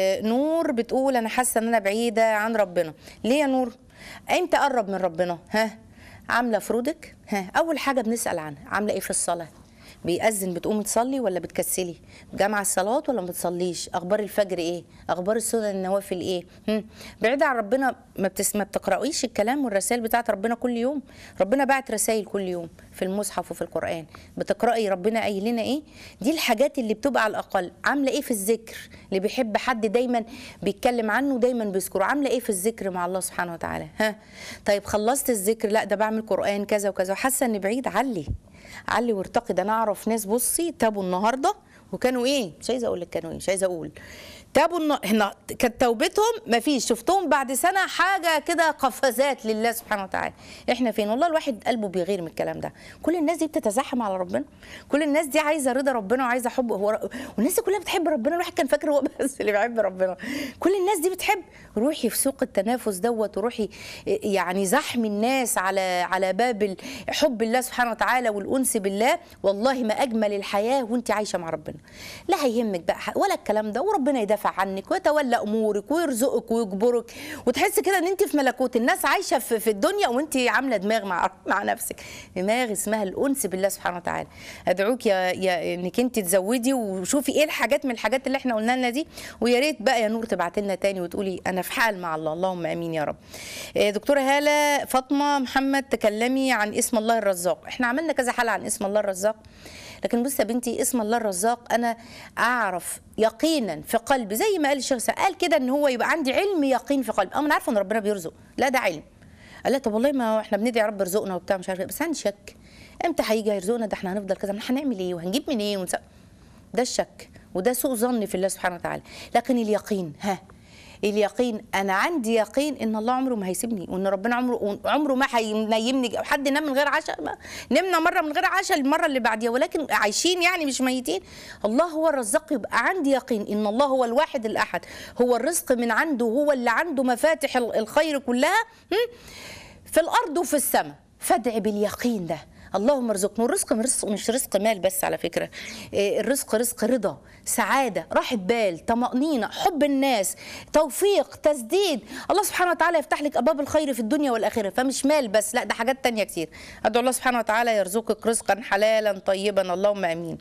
نور بتقول انا حاسه ان انا بعيده عن ربنا ليه يا نور امتى اقرب من ربنا ها عامله فروضك ها اول حاجه بنسال عنها عامله ايه في الصلاه بيأذن بتقومي تصلي ولا بتكسلي جامعة الصلاة ولا ما بتصليش أخبار الفجر إيه أخبار السنن النوافل إيه هم. بعيد عن ربنا ما, بتس... ما بتقرأيش الكلام والرسائل بتاعت ربنا كل يوم ربنا بعت رسائل كل يوم في المصحف وفي القرآن بتقرأي ربنا قايل لنا إيه دي الحاجات اللي بتبقى على الأقل عاملة إيه في الذكر اللي بيحب حد دايما بيتكلم عنه دايما بيذكره عاملة إيه في الذكر مع الله سبحانه وتعالى ها طيب خلصت الذكر لا ده بعمل قرآن كذا وكذا وحاسة إن بعيد علي علي وارتقي ده أنا أعرف ناس بصي تابوا النهارده وكانوا إيه مش عايزة أقول لك كانوا إيه مش عايزة أقول تابوا هنا كانت توبتهم ما فيش شفتهم بعد سنه حاجه كده قفزات لله سبحانه وتعالى احنا فين والله الواحد قلبه بيغير من الكلام ده كل الناس دي بتتزاحم على ربنا كل الناس دي عايزه رضا ربنا وعايزه حب هو والناس دي كلها بتحب ربنا الواحد كان فاكر هو بس اللي بيحب ربنا كل الناس دي بتحب روحي في سوق التنافس دوت وروحي يعني زحم الناس على على باب حب الله سبحانه وتعالى والانس بالله والله ما اجمل الحياه وانت عايشه مع ربنا لا هيهمك بقى ولا الكلام ده وربنا يدافع يدافع عنك ويتولى امورك ويرزقك ويجبرك وتحس كده ان انت في ملكوت الناس عايشه في الدنيا وانت عامله دماغ مع مع نفسك دماغ اسمها الانس بالله سبحانه وتعالى ادعوك يا, يا انك انت تزودي وشوفي ايه الحاجات من الحاجات اللي احنا قلنا لنا دي ويا ريت بقى يا نور تبعتي لنا تاني وتقولي انا في حال مع الله اللهم امين يا رب آه، دكتوره هاله فاطمه محمد تكلمي عن اسم الله الرزاق احنا عملنا كذا حلقه عن اسم الله الرزاق لكن بص يا بنتي اسم الله الرزاق انا اعرف يقينا في قلبي زي ما قال الشيخ قال كده ان هو يبقى عندي علم يقين في قلبي اه انا عارفه ان ربنا بيرزق لا ده علم قال لا طب والله ما احنا بندعي يا رب ارزقنا وبتاع مش عارف إيه. بس عندي شك امتى هيجي هيرزقنا ده احنا هنفضل كذا هنعمل ايه وهنجيب منين إيه ده الشك وده سوء ظن في الله سبحانه وتعالى لكن اليقين ها اليقين انا عندي يقين ان الله عمره ما هيسيبني وان ربنا عمره عمره ما هينيمني او حد نام من غير عشاء ما نمنا مره من غير عشاء المره اللي بعديها ولكن عايشين يعني مش ميتين الله هو الرزاق يبقى عندي يقين ان الله هو الواحد الاحد هو الرزق من عنده هو اللي عنده مفاتح الخير كلها في الارض وفي السماء فادع باليقين ده اللهم ارزقنا الرزق رزق مش رزق مال بس على فكره إيه، الرزق رزق رضا سعاده راحه بال طمانينه حب الناس توفيق تسديد الله سبحانه وتعالى يفتح لك ابواب الخير في الدنيا والاخره فمش مال بس لا ده حاجات تانية كتير ادعو الله سبحانه وتعالى يرزقك رزقا حلالا طيبا اللهم امين